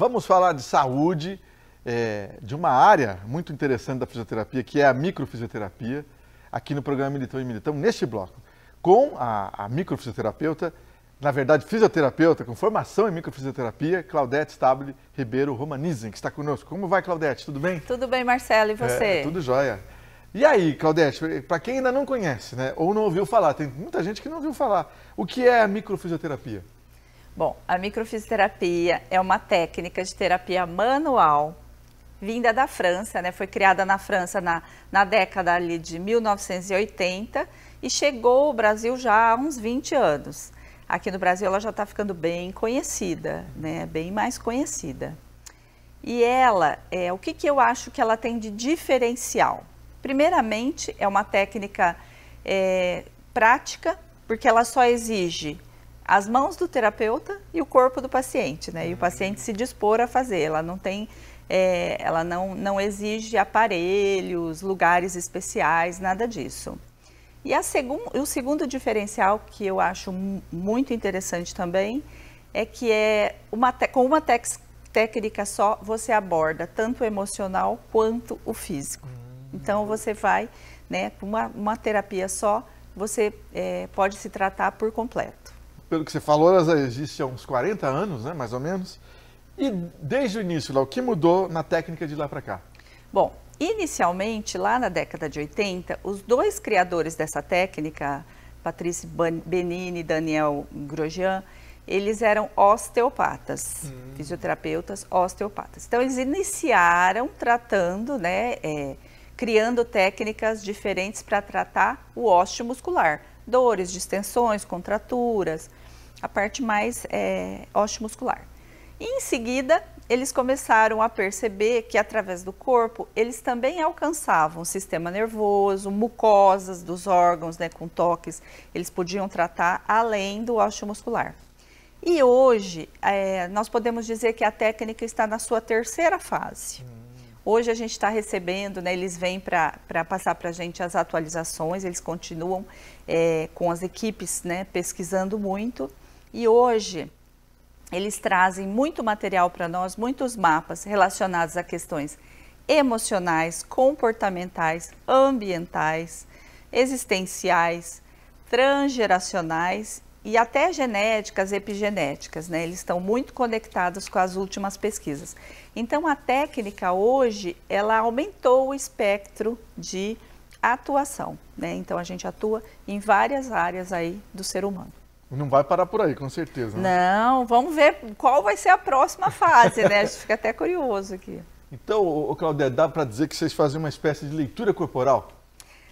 Vamos falar de saúde, é, de uma área muito interessante da fisioterapia, que é a microfisioterapia, aqui no programa Militão e Militão, neste bloco, com a, a microfisioterapeuta, na verdade fisioterapeuta, com formação em microfisioterapia, Claudete Stable Ribeiro Romanizen, que está conosco. Como vai, Claudete? Tudo bem? Tudo bem, Marcelo, e é, você? É, tudo jóia. E aí, Claudete, para quem ainda não conhece, né, ou não ouviu falar, tem muita gente que não ouviu falar, o que é a microfisioterapia? Bom, a microfisioterapia é uma técnica de terapia manual vinda da França, né? Foi criada na França na, na década ali de 1980 e chegou ao Brasil já há uns 20 anos. Aqui no Brasil ela já está ficando bem conhecida, né? Bem mais conhecida. E ela, é, o que, que eu acho que ela tem de diferencial? Primeiramente, é uma técnica é, prática, porque ela só exige as mãos do terapeuta e o corpo do paciente, né? E o paciente se dispor a fazer. Ela não tem, é, ela não, não exige aparelhos, lugares especiais, nada disso. E a segun, o segundo diferencial que eu acho muito interessante também é que é uma com uma técnica só você aborda tanto o emocional quanto o físico. Hum. Então você vai, né, com uma, uma terapia só, você é, pode se tratar por completo pelo que você falou, ela existe há uns 40 anos, né, mais ou menos. E desde o início, lá, o que mudou na técnica de lá para cá? Bom, inicialmente, lá na década de 80, os dois criadores dessa técnica, Patrícia Benini e Daniel Grosjean, eles eram osteopatas, hum. fisioterapeutas osteopatas. Então, eles iniciaram tratando, né, é, criando técnicas diferentes para tratar o osteomuscular, dores, distensões, contraturas a parte mais é, osteomuscular. E em seguida, eles começaram a perceber que através do corpo eles também alcançavam o sistema nervoso, mucosas dos órgãos, né, com toques, eles podiam tratar além do osteomuscular. E hoje é, nós podemos dizer que a técnica está na sua terceira fase. Hum. Hoje a gente está recebendo, né, eles vêm para passar para a gente as atualizações, eles continuam é, com as equipes né, pesquisando muito. E hoje eles trazem muito material para nós, muitos mapas relacionados a questões emocionais, comportamentais, ambientais, existenciais, transgeracionais e até genéticas, epigenéticas, né? Eles estão muito conectados com as últimas pesquisas. Então a técnica hoje, ela aumentou o espectro de atuação, né? Então a gente atua em várias áreas aí do ser humano. Não vai parar por aí, com certeza. Né? Não, vamos ver qual vai ser a próxima fase, né? A gente fica até curioso aqui. Então, Claudia, dá para dizer que vocês fazem uma espécie de leitura corporal?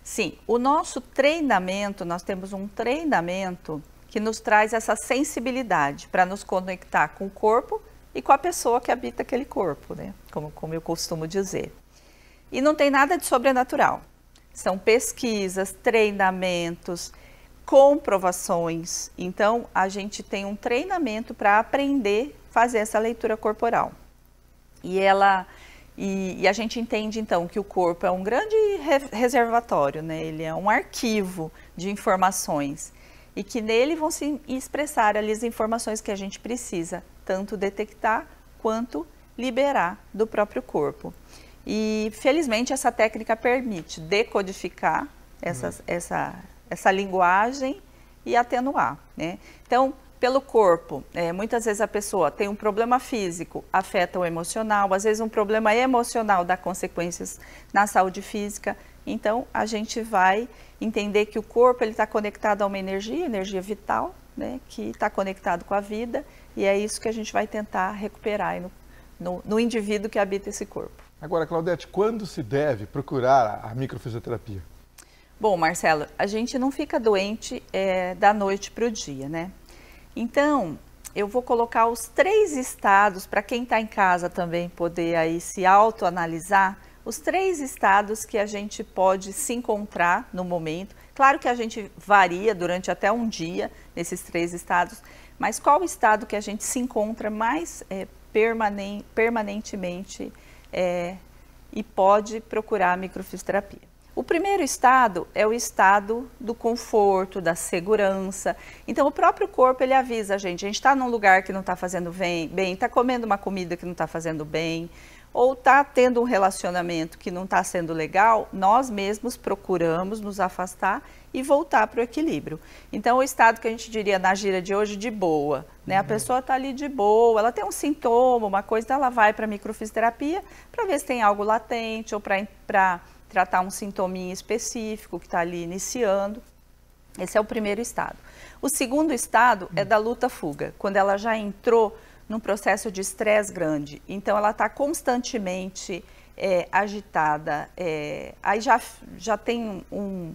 Sim, o nosso treinamento, nós temos um treinamento que nos traz essa sensibilidade para nos conectar com o corpo e com a pessoa que habita aquele corpo, né? Como, como eu costumo dizer. E não tem nada de sobrenatural. São pesquisas, treinamentos, comprovações. Então, a gente tem um treinamento para aprender a fazer essa leitura corporal. E ela e, e, a gente entende então que o corpo é um grande reservatório, né? Ele é um arquivo de informações e que nele vão se expressar ali as informações que a gente precisa tanto detectar quanto liberar do próprio corpo. E felizmente essa técnica permite decodificar essas, hum. essa essa linguagem e atenuar. Né? Então, pelo corpo, é, muitas vezes a pessoa tem um problema físico, afeta o emocional, às vezes um problema emocional dá consequências na saúde física. Então, a gente vai entender que o corpo está conectado a uma energia, energia vital, né, que está conectado com a vida, e é isso que a gente vai tentar recuperar no, no, no indivíduo que habita esse corpo. Agora, Claudete, quando se deve procurar a microfisioterapia? Bom, Marcelo, a gente não fica doente é, da noite para o dia, né? Então, eu vou colocar os três estados para quem está em casa também poder aí se autoanalisar. Os três estados que a gente pode se encontrar no momento. Claro que a gente varia durante até um dia nesses três estados, mas qual o estado que a gente se encontra mais é, permanen permanentemente é, e pode procurar a microfisioterapia? O primeiro estado é o estado do conforto, da segurança. Então, o próprio corpo ele avisa a gente: a gente está num lugar que não está fazendo bem, está comendo uma comida que não está fazendo bem, ou está tendo um relacionamento que não está sendo legal. Nós mesmos procuramos nos afastar e voltar para o equilíbrio. Então, o estado que a gente diria na gira de hoje de boa, né? Uhum. A pessoa está ali de boa, ela tem um sintoma, uma coisa, então ela vai para microfisioterapia para ver se tem algo latente ou para tratar um sintominha específico que está ali iniciando. Esse é o primeiro estado. O segundo estado é da luta-fuga, quando ela já entrou num processo de estresse grande. Então, ela está constantemente é, agitada. É, aí já, já tem um,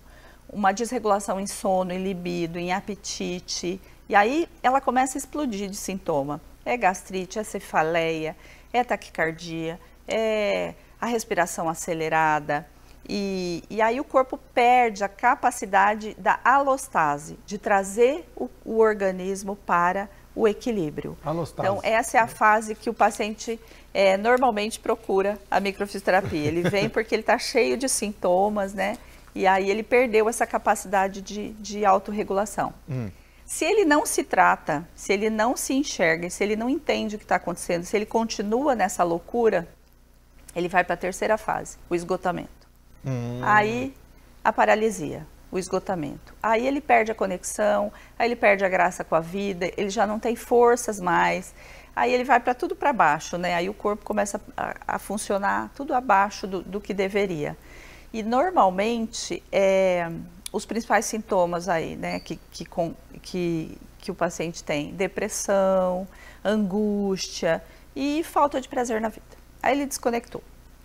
uma desregulação em sono, em libido, em apetite. E aí ela começa a explodir de sintoma. É gastrite, é cefaleia, é taquicardia, é a respiração acelerada, e, e aí o corpo perde a capacidade da alostase, de trazer o, o organismo para o equilíbrio. Alostase. Então, essa é a fase que o paciente é, normalmente procura a microfisioterapia. Ele vem porque ele está cheio de sintomas, né? E aí ele perdeu essa capacidade de, de autorregulação. Hum. Se ele não se trata, se ele não se enxerga, se ele não entende o que está acontecendo, se ele continua nessa loucura, ele vai para a terceira fase, o esgotamento. Hum. Aí a paralisia, o esgotamento. Aí ele perde a conexão, aí ele perde a graça com a vida, ele já não tem forças mais. Aí ele vai para tudo para baixo, né? Aí o corpo começa a, a funcionar tudo abaixo do, do, que deveria. E normalmente é, os principais sintomas aí, né, que, que, que, que o paciente tem depressão, angústia e falta de prazer na vida. Aí ele desconectou.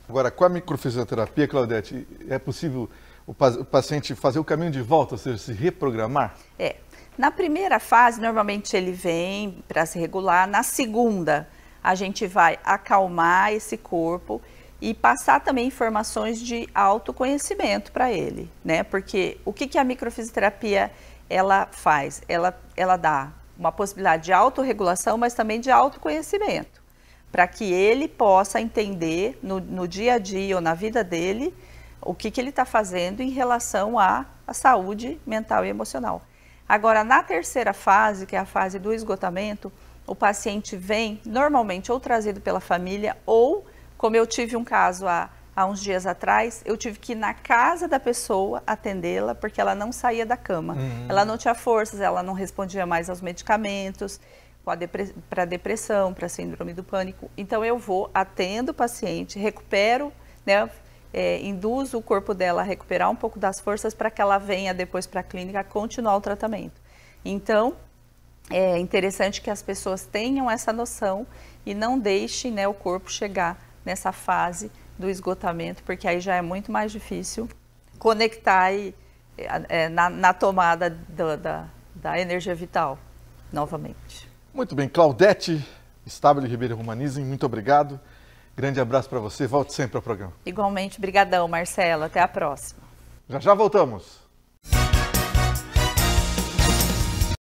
Agora, com a microfisioterapia, Claudete, é possível o paciente fazer o caminho de volta, ou seja, se reprogramar? É. Na primeira fase, normalmente ele vem para se regular. Na segunda, a gente vai acalmar esse corpo e passar também informações de autoconhecimento para ele, né? Porque o que, que a microfisioterapia ela faz? Ela, ela dá uma possibilidade de autorregulação, mas também de autoconhecimento para que ele possa entender no, no, dia a dia ou na vida dele o que, que ele está fazendo em relação à, à saúde mental e emocional. Agora, na terceira fase, que é a fase do esgotamento, o paciente vem normalmente ou trazido pela família ou, como eu tive um caso há, há uns dias atrás, eu tive que ir na casa da pessoa atendê-la porque ela não saía da cama. Uhum. Ela não tinha forças, ela não respondia mais aos medicamentos para depressão, para síndrome do pânico. Então eu vou, atendo o paciente, recupero, né, é, induzo o corpo dela a recuperar um pouco das forças para que ela venha depois para a clínica continuar o tratamento. Então é interessante que as pessoas tenham essa noção e não deixem né, o corpo chegar nessa fase do esgotamento, porque aí já é muito mais difícil conectar e, é, na, na, tomada da, da energia vital novamente. Muito bem, Claudete Estábulo Ribeiro Romanizem, muito obrigado. Grande abraço para você, volte sempre ao programa. Igualmente, brigadão, Marcelo, até a próxima. Já já voltamos.